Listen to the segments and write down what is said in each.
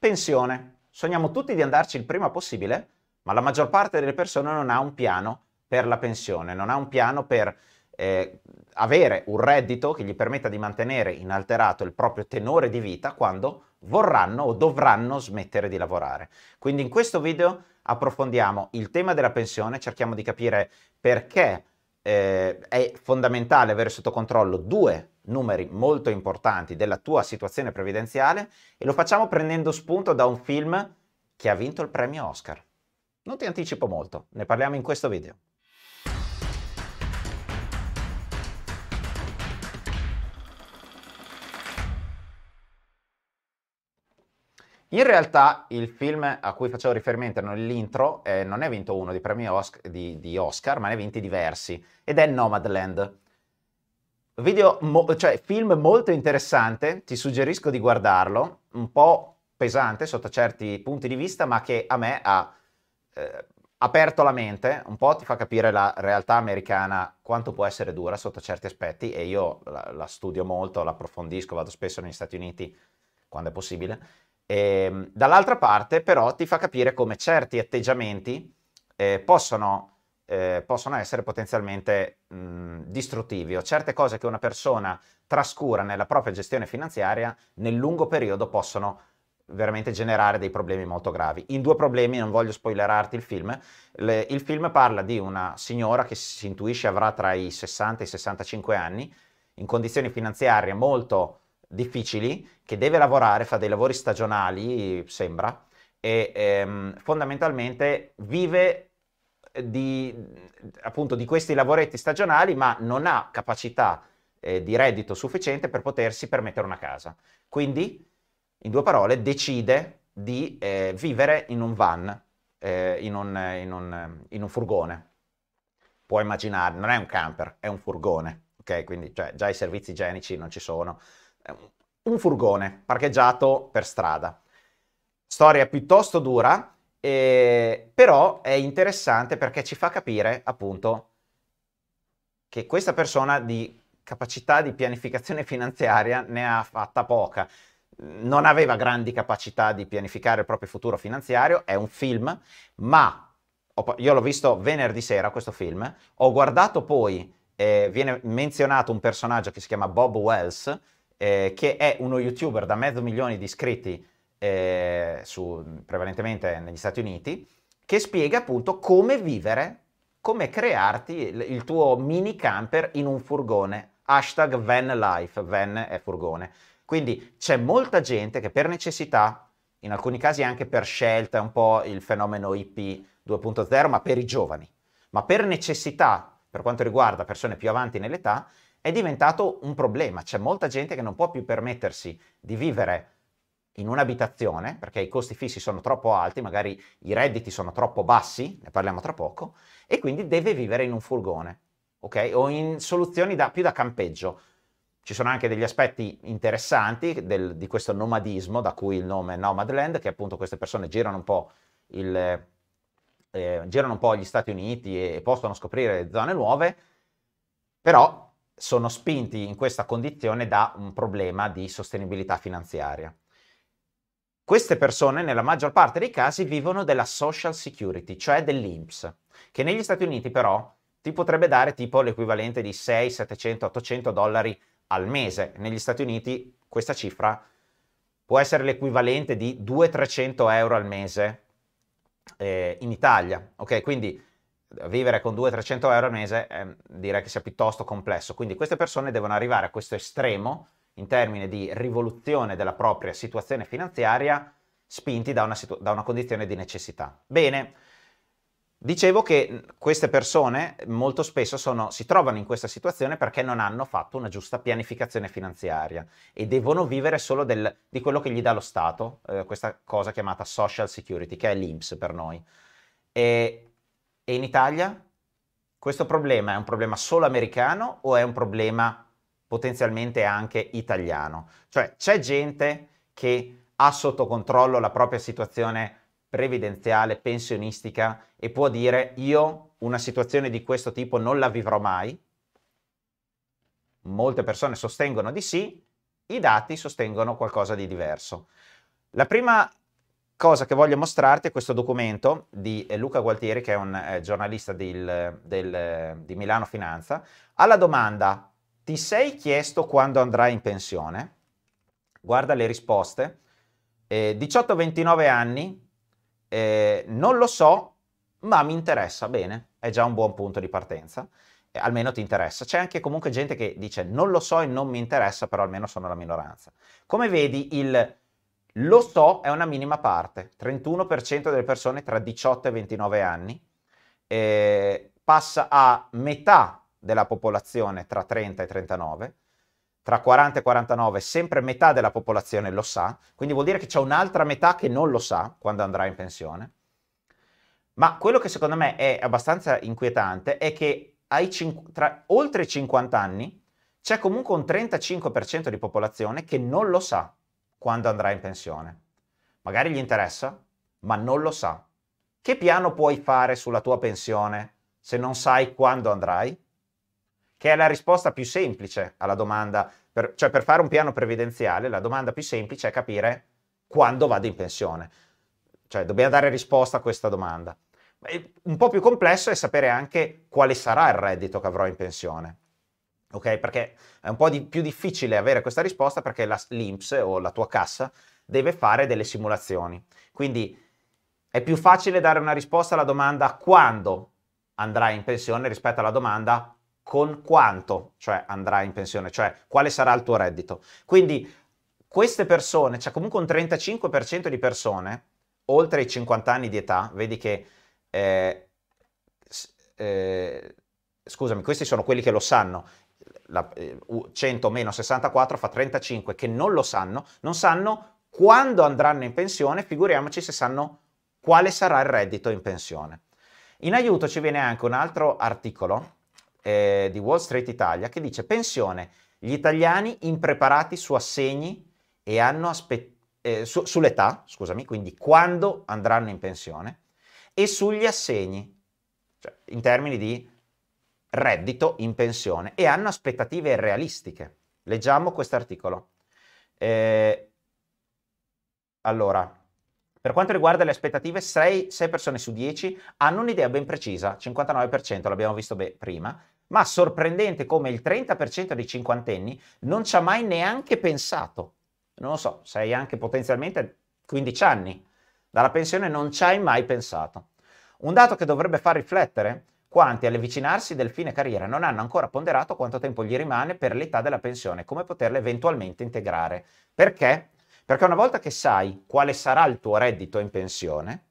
Pensione. Sogniamo tutti di andarci il prima possibile, ma la maggior parte delle persone non ha un piano per la pensione, non ha un piano per eh, avere un reddito che gli permetta di mantenere inalterato il proprio tenore di vita quando vorranno o dovranno smettere di lavorare. Quindi in questo video approfondiamo il tema della pensione, cerchiamo di capire perché eh, è fondamentale avere sotto controllo due numeri molto importanti della tua situazione previdenziale e lo facciamo prendendo spunto da un film che ha vinto il premio Oscar. Non ti anticipo molto, ne parliamo in questo video. In realtà il film a cui facevo riferimento nell'intro eh, non è vinto uno di premi Oscar, di, di Oscar, ma ne ha vinti diversi, ed è Nomadland. Video, mo- cioè film molto interessante, ti suggerisco di guardarlo, un po' pesante sotto certi punti di vista, ma che a me ha eh, aperto la mente, un po' ti fa capire la realtà americana quanto può essere dura sotto certi aspetti e io la, la studio molto, l'approfondisco, vado spesso negli Stati Uniti quando è possibile. E, ehm, dall'altra parte però ti fa capire come certi atteggiamenti eh, possono eh, possono essere potenzialmente mh, distruttivi o certe cose che una persona trascura nella propria gestione finanziaria nel lungo periodo possono veramente generare dei problemi molto gravi. In due problemi, non voglio spoilerarti il film, le, il film parla di una signora che si intuisce avrà tra i 60 e i 65 anni, in condizioni finanziarie molto difficili, che deve lavorare, fa dei lavori stagionali, sembra, e ehm, fondamentalmente vive di, appunto, di questi lavoretti stagionali, ma non ha capacità eh, di reddito sufficiente per potersi permettere una casa. Quindi, in due parole, decide di eh, vivere in un van, eh, in, un, in, un, in, un, furgone. Puoi immaginare, non è un camper, è un furgone, ok? Quindi cioè, già i servizi igienici non ci sono. Un furgone parcheggiato per strada. Storia piuttosto dura, e, eh, però è interessante perché ci fa capire appunto che questa persona di capacità di pianificazione finanziaria ne ha fatta poca. Non aveva grandi capacità di pianificare il proprio futuro finanziario, è un film, ma io l'ho visto venerdì sera questo film, ho guardato poi, eh, viene menzionato un personaggio che si chiama Bob Wells, eh, che è uno youtuber da mezzo milione di iscritti eh, su, prevalentemente negli Stati Uniti, che spiega appunto come vivere, come crearti il, il tuo mini camper in un furgone. Hashtag van life, van è furgone. Quindi c'è molta gente che per necessità, in alcuni casi anche per scelta, è un po' il fenomeno IP 2.0, ma per i giovani, ma per necessità, per quanto riguarda persone più avanti nell'età, è diventato un problema. C'è molta gente che non può più permettersi di vivere in un'abitazione, perché i costi fissi sono troppo alti, magari i redditi sono troppo bassi, ne parliamo tra poco, e quindi deve vivere in un furgone, ok? O in soluzioni da, più da campeggio. Ci sono anche degli aspetti interessanti del, di questo nomadismo, da cui il nome Nomadland, che appunto queste persone girano un po', il, eh, girano un po gli Stati Uniti e, e possono scoprire zone nuove, però sono spinti in questa condizione da un problema di sostenibilità finanziaria. Queste persone, nella maggior parte dei casi, vivono della Social Security, cioè dell'INPS, che negli Stati Uniti però ti potrebbe dare tipo l'equivalente di 6, 700, 800 dollari al mese. Negli Stati Uniti questa cifra può essere l'equivalente di 200-300 euro al mese eh, in Italia. Ok, quindi vivere con 200-300 euro al mese eh, direi che sia piuttosto complesso. Quindi queste persone devono arrivare a questo estremo in termini di rivoluzione della propria situazione finanziaria spinti da una, situ- da una condizione di necessità. Bene, dicevo che queste persone molto spesso sono, si trovano in questa situazione perché non hanno fatto una giusta pianificazione finanziaria e devono vivere solo del, di quello che gli dà lo Stato, eh, questa cosa chiamata Social Security, che è l'INPS per noi. E, e in Italia questo problema è un problema solo americano o è un problema potenzialmente anche italiano. Cioè c'è gente che ha sotto controllo la propria situazione previdenziale, pensionistica e può dire io una situazione di questo tipo non la vivrò mai. Molte persone sostengono di sì, i dati sostengono qualcosa di diverso. La prima cosa che voglio mostrarti è questo documento di eh, Luca Gualtieri, che è un eh, giornalista del, del, di Milano Finanza, alla domanda ti sei chiesto quando andrai in pensione? Guarda le risposte. Eh, 18-29 anni, eh, non lo so, ma mi interessa, bene, è già un buon punto di partenza, eh, almeno ti interessa. C'è anche comunque gente che dice non lo so e non mi interessa, però almeno sono la minoranza. Come vedi, il lo so è una minima parte, 31% delle persone tra 18 e 29 anni, eh, passa a metà della popolazione tra 30 e 39, tra 40 e 49 sempre metà della popolazione lo sa, quindi vuol dire che c'è un'altra metà che non lo sa quando andrà in pensione. Ma quello che secondo me è abbastanza inquietante è che cin- tra oltre i 50 anni c'è comunque un 35% di popolazione che non lo sa quando andrà in pensione. Magari gli interessa, ma non lo sa. Che piano puoi fare sulla tua pensione se non sai quando andrai? che è la risposta più semplice alla domanda, per, cioè per fare un piano previdenziale, la domanda più semplice è capire quando vado in pensione. Cioè dobbiamo dare risposta a questa domanda. Un po' più complesso è sapere anche quale sarà il reddito che avrò in pensione. Ok? Perché è un po' di, più difficile avere questa risposta perché la, l'INPS o la tua cassa deve fare delle simulazioni. Quindi è più facile dare una risposta alla domanda quando andrai in pensione rispetto alla domanda con quanto cioè, andrà in pensione, cioè quale sarà il tuo reddito. Quindi queste persone, c'è cioè comunque un 35% di persone oltre i 50 anni di età, vedi che, eh, eh, scusami, questi sono quelli che lo sanno, la, 100 eh, meno 64 fa 35 che non lo sanno, non sanno quando andranno in pensione, figuriamoci se sanno quale sarà il reddito in pensione. In aiuto ci viene anche un altro articolo eh, di Wall Street Italia che dice pensione, gli italiani impreparati su assegni e hanno aspettato eh, su, sull'età, scusami, quindi quando andranno in pensione, e sugli assegni, cioè in termini di reddito in pensione, e hanno aspettative realistiche. Leggiamo quest'articolo. Eh, allora, per quanto riguarda le aspettative, 6, 6 persone su 10 hanno un'idea ben precisa, 59% l'abbiamo visto be- prima, ma sorprendente come il 30% dei cinquantenni non ci ha mai neanche pensato. Non lo so, sei anche potenzialmente 15 anni dalla pensione, non ci hai mai pensato. Un dato che dovrebbe far riflettere quanti all'avvicinarsi del fine carriera non hanno ancora ponderato quanto tempo gli rimane per l'età della pensione, come poterla eventualmente integrare. Perché? Perché una volta che sai quale sarà il tuo reddito in pensione,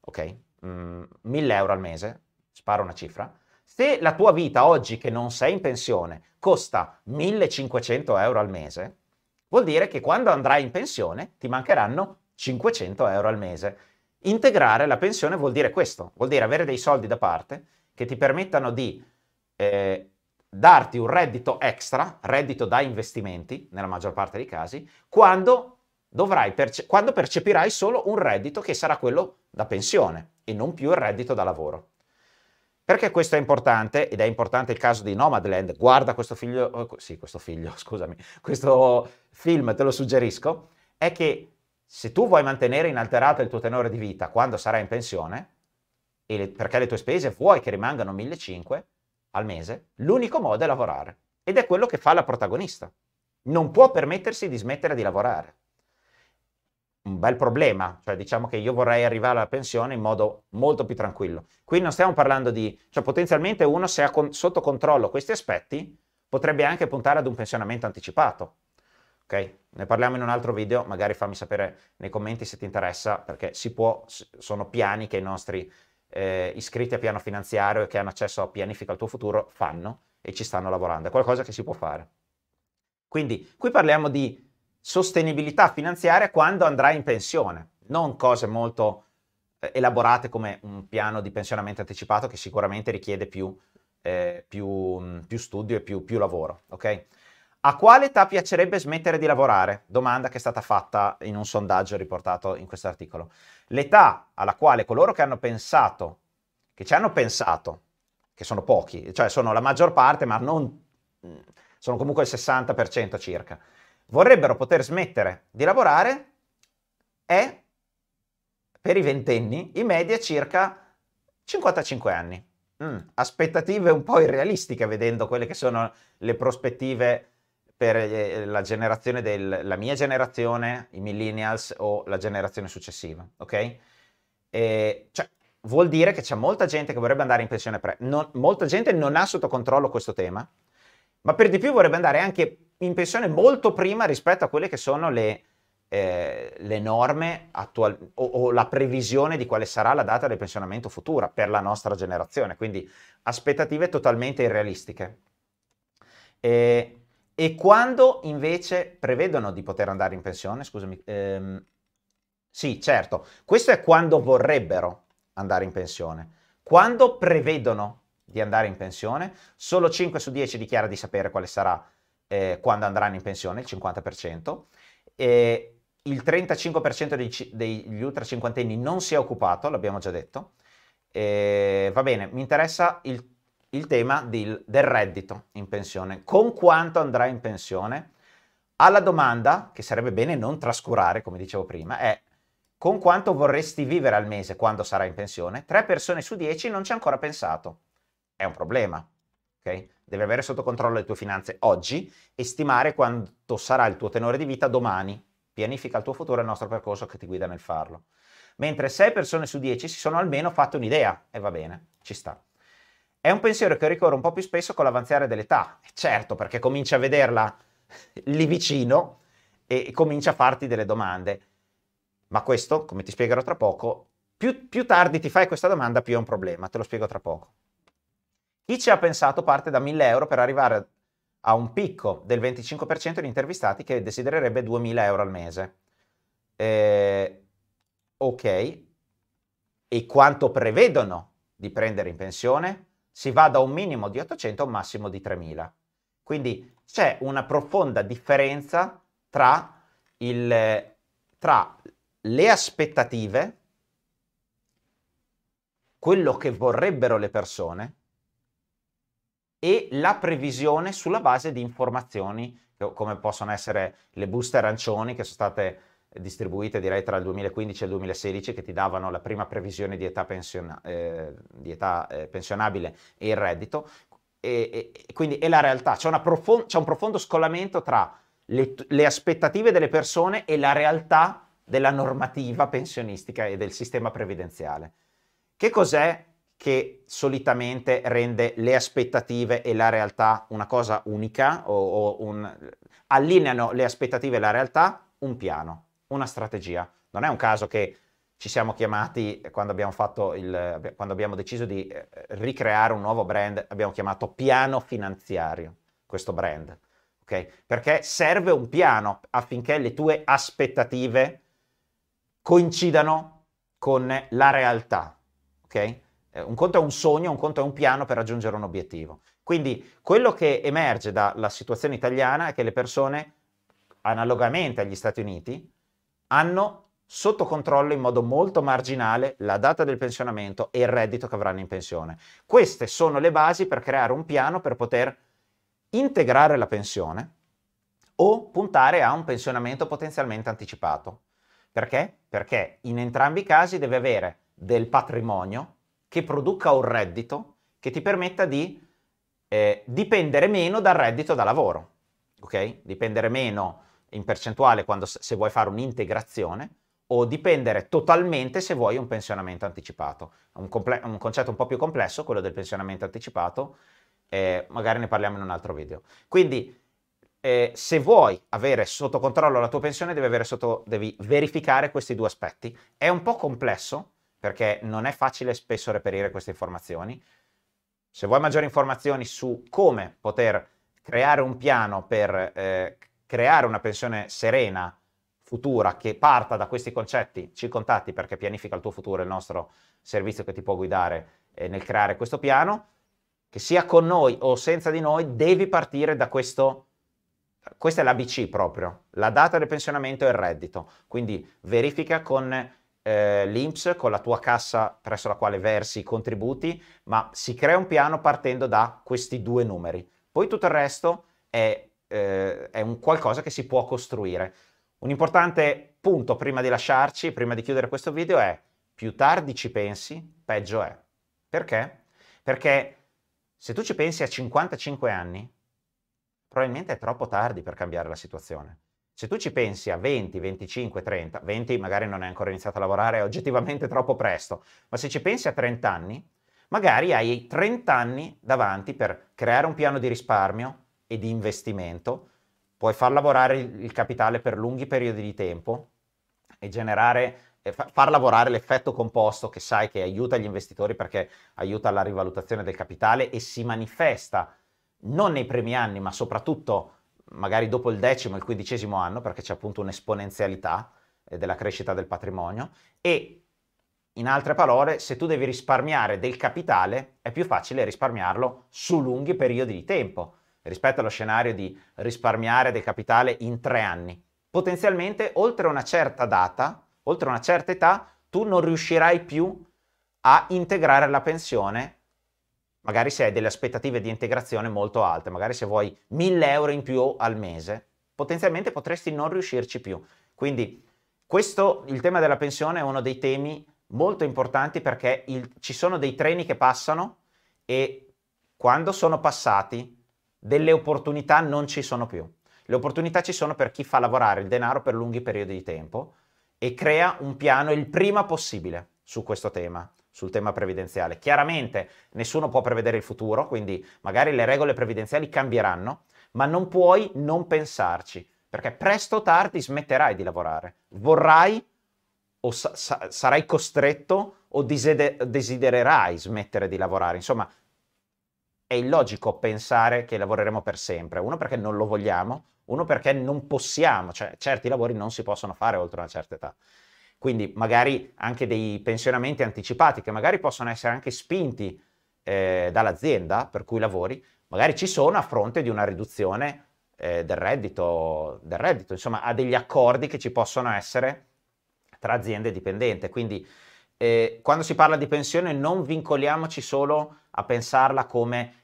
ok, mm, 1000 euro al mese, sparo una cifra, se la tua vita oggi che non sei in pensione costa 1500 euro al mese, vuol dire che quando andrai in pensione ti mancheranno 500 euro al mese. Integrare la pensione vuol dire questo, vuol dire avere dei soldi da parte che ti permettano di eh, darti un reddito extra, reddito da investimenti, nella maggior parte dei casi, quando, perce- quando percepirai solo un reddito che sarà quello da pensione e non più il reddito da lavoro. Perché questo è importante, ed è importante il caso di Nomadland, guarda questo figlio, oh, sì, questo figlio, scusami, questo film, te lo suggerisco, è che se tu vuoi mantenere inalterato il tuo tenore di vita quando sarai in pensione, le, perché le tue spese vuoi che rimangano 1500, al mese, l'unico modo è lavorare. Ed è quello che fa la protagonista. Non può permettersi di smettere di lavorare. Un bel problema, cioè diciamo che io vorrei arrivare alla pensione in modo molto più tranquillo. Qui non stiamo parlando di, cioè potenzialmente uno se ha con, sotto controllo questi aspetti potrebbe anche puntare ad un pensionamento anticipato. Ok? Ne parliamo in un altro video, magari fammi sapere nei commenti se ti interessa, perché si può, sono piani che i nostri eh, iscritti a piano finanziario e che hanno accesso a Pianifica il tuo futuro fanno e ci stanno lavorando, è qualcosa che si può fare. Quindi qui parliamo di sostenibilità finanziaria quando andrai in pensione, non cose molto eh, elaborate come un piano di pensionamento anticipato che sicuramente richiede più, eh, più, più studio e più, più lavoro, ok? A quale età piacerebbe smettere di lavorare? Domanda che è stata fatta in un sondaggio riportato in questo articolo. L'età alla quale coloro che hanno pensato, che ci hanno pensato, che sono pochi, cioè sono la maggior parte, ma non mm, sono comunque il 60% circa, vorrebbero poter smettere di lavorare è per i ventenni in media circa 55 anni. Mm, aspettative un po' irrealistiche vedendo quelle che sono le prospettive per eh, la generazione della mia generazione, i millennials o la generazione successiva, ok? E, cioè, vuol dire che c'è molta gente che vorrebbe andare in pensione pre. Non, molta gente non ha sotto controllo questo tema, ma per di più vorrebbe andare anche in pensione molto prima rispetto a quelle che sono le, eh, le norme attuali o, o, la previsione di quale sarà la data del pensionamento futura per la nostra generazione, quindi aspettative totalmente irrealistiche. E e quando invece prevedono di poter andare in pensione, scusami, ehm, sì, certo, questo è quando vorrebbero andare in pensione. Quando prevedono di andare in pensione, solo 5 su 10 dichiara di sapere quale sarà eh, quando andranno in pensione, il 50%, e il 35% dei, degli cinquantenni non si è occupato, l'abbiamo già detto. E, va bene, mi interessa il il tema del, del reddito in pensione, con quanto andrà in pensione. Alla domanda, che sarebbe bene non trascurare, come dicevo prima, è con quanto vorresti vivere al mese quando sarai in pensione? Tre persone su dieci non ci hanno ancora pensato. È un problema, ok? Devi avere sotto controllo le tue finanze oggi e stimare quanto sarà il tuo tenore di vita domani. Pianifica il tuo futuro e il nostro percorso che ti guida nel farlo. Mentre sei persone su dieci si sono almeno fatte un'idea e va bene, ci sta. È un pensiero che ricorre un po' più spesso con l'avanzare dell'età, certo, perché cominci a vederla lì vicino e cominci a farti delle domande. Ma questo, come ti spiegherò tra poco, più, più tardi ti fai questa domanda, più è un problema, te lo spiego tra poco. Chi ci ha pensato parte da 1000 euro per arrivare a un picco del 25% di intervistati che desidererebbe 2000 euro al mese. Eh, ok, e quanto prevedono di prendere in pensione? si va da un minimo di 800 a un massimo di 3000. Quindi c'è una profonda differenza tra, il, tra le aspettative, quello che vorrebbero le persone e la previsione sulla base di informazioni come possono essere le buste arancioni che sono state distribuite direi tra il 2015 e il 2016 che ti davano la prima previsione di età, pensiona- eh, di età eh, pensionabile e il reddito. E, e, quindi è la realtà, c'è, profond- c'è un profondo scollamento tra le, le aspettative delle persone e la realtà della normativa pensionistica e del sistema previdenziale. Che cos'è che solitamente rende le aspettative e la realtà una cosa unica o, o un, allineano le aspettative e la realtà un piano una strategia. Non è un caso che ci siamo chiamati, quando abbiamo, il, quando abbiamo deciso di eh, ricreare un nuovo brand, abbiamo chiamato piano finanziario questo brand. Okay? Perché serve un piano affinché le tue aspettative coincidano con la realtà. Okay? Eh, un conto è un sogno, un conto è un piano per raggiungere un obiettivo. Quindi quello che emerge dalla situazione italiana è che le persone, analogamente agli Stati Uniti, hanno sotto controllo in modo molto marginale la data del pensionamento e il reddito che avranno in pensione. Queste sono le basi per creare un piano per poter integrare la pensione o puntare a un pensionamento potenzialmente anticipato. Perché? Perché in entrambi i casi deve avere del patrimonio che produca un reddito che ti permetta di eh, dipendere meno dal reddito da lavoro, ok? Dipendere meno in percentuale quando, se vuoi fare un'integrazione o dipendere totalmente se vuoi un pensionamento anticipato. Un, comple- un concetto un po' più complesso, quello del pensionamento anticipato, eh, magari ne parliamo in un altro video. Quindi eh, se vuoi avere sotto controllo la tua pensione devi, avere sotto, devi verificare questi due aspetti. È un po' complesso perché non è facile spesso reperire queste informazioni. Se vuoi maggiori informazioni su come poter creare un piano per eh, creare una pensione serena, futura, che parta da questi concetti, ci contatti perché pianifica il tuo futuro, il nostro servizio che ti può guidare eh, nel creare questo piano, che sia con noi o senza di noi, devi partire da questo questa è l'ABC proprio, la data del pensionamento e il reddito, quindi verifica con eh, l'INPS, con la tua cassa presso la quale versi i contributi, ma si crea un piano partendo da questi due numeri. Poi tutto il resto è eh, è un qualcosa che si può costruire. Un importante punto prima di lasciarci, prima di chiudere questo video è più tardi ci pensi, peggio è. Perché? Perché se tu ci pensi a 55 anni, probabilmente è troppo tardi per cambiare la situazione. Se tu ci pensi a 20, 25, 30, 20 magari non hai ancora iniziato a lavorare, è oggettivamente troppo presto, ma se ci pensi a 30 anni, magari hai 30 anni davanti per creare un piano di risparmio, e di investimento, puoi far lavorare il capitale per lunghi periodi di tempo e generare far lavorare l'effetto composto che sai che aiuta gli investitori perché aiuta la rivalutazione del capitale e si manifesta non nei primi anni, ma soprattutto magari dopo il decimo, il quindicesimo anno, perché c'è appunto un'esponenzialità eh, della crescita del patrimonio e in altre parole, se tu devi risparmiare del capitale, è più facile risparmiarlo su lunghi periodi di tempo rispetto allo scenario di risparmiare del capitale in tre anni. Potenzialmente, oltre una certa data, oltre una certa età, tu non riuscirai più a integrare la pensione, magari se hai delle aspettative di integrazione molto alte, magari se vuoi 1000 euro in più al mese, potenzialmente potresti non riuscirci più. Quindi questo, il tema della pensione è uno dei temi molto importanti perché il, ci sono dei treni che passano e quando sono passati delle opportunità non ci sono più. Le opportunità ci sono per chi fa lavorare il denaro per lunghi periodi di tempo e crea un piano il prima possibile su questo tema, sul tema previdenziale. Chiaramente nessuno può prevedere il futuro, quindi magari le regole previdenziali cambieranno, ma non puoi non pensarci, perché presto o tardi smetterai di lavorare. Vorrai o sa- sarai costretto o desidererai smettere di lavorare. Insomma, è illogico pensare che lavoreremo per sempre. Uno perché non lo vogliamo, uno perché non possiamo, cioè certi lavori non si possono fare oltre una certa età. Quindi magari anche dei pensionamenti anticipati che magari possono essere anche spinti eh, dall'azienda per cui lavori, magari ci sono a fronte di una riduzione eh, del, reddito, del reddito, insomma a degli accordi che ci possono essere tra azienda e dipendente. Quindi eh, quando si parla di pensione non vincoliamoci solo a pensarla come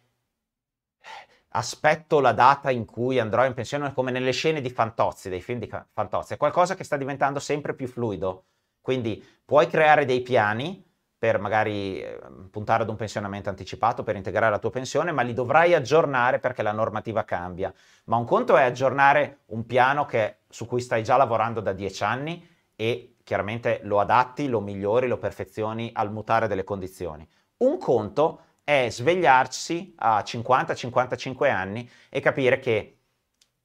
aspetto la data in cui andrò in pensione come nelle scene di Fantozzi, dei film di Fantozzi, è qualcosa che sta diventando sempre più fluido. Quindi puoi creare dei piani per magari ehm, puntare ad un pensionamento anticipato per integrare la tua pensione, ma li dovrai aggiornare perché la normativa cambia. Ma un conto è aggiornare un piano che, su cui stai già lavorando da dieci anni e chiaramente lo adatti, lo migliori, lo perfezioni al mutare delle condizioni. Un conto è è svegliarsi a 50-55 anni e capire che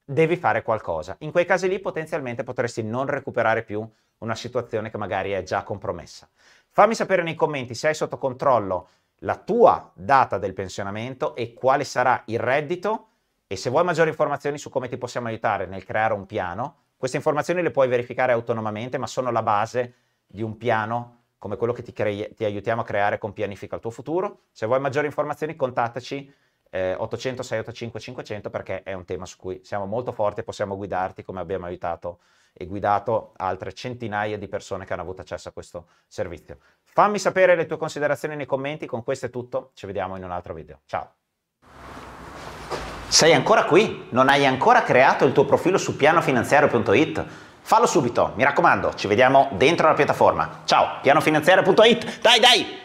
devi fare qualcosa. In quei casi lì potenzialmente potresti non recuperare più una situazione che magari è già compromessa. Fammi sapere nei commenti se hai sotto controllo la tua data del pensionamento e quale sarà il reddito e se vuoi maggiori informazioni su come ti possiamo aiutare nel creare un piano, queste informazioni le puoi verificare autonomamente, ma sono la base di un piano come quello che ti, cre- ti aiutiamo a creare con Pianifica il tuo futuro. Se vuoi maggiori informazioni contattaci eh, 800 685 500 perché è un tema su cui siamo molto forti e possiamo guidarti come abbiamo aiutato e guidato altre centinaia di persone che hanno avuto accesso a questo servizio. Fammi sapere le tue considerazioni nei commenti, con questo è tutto, ci vediamo in un altro video. Ciao! Sei ancora qui? Non hai ancora creato il tuo profilo su pianofinanziario.it? Fallo subito, mi raccomando, ci vediamo dentro la piattaforma. Ciao, pianofinanziario.it, dai dai!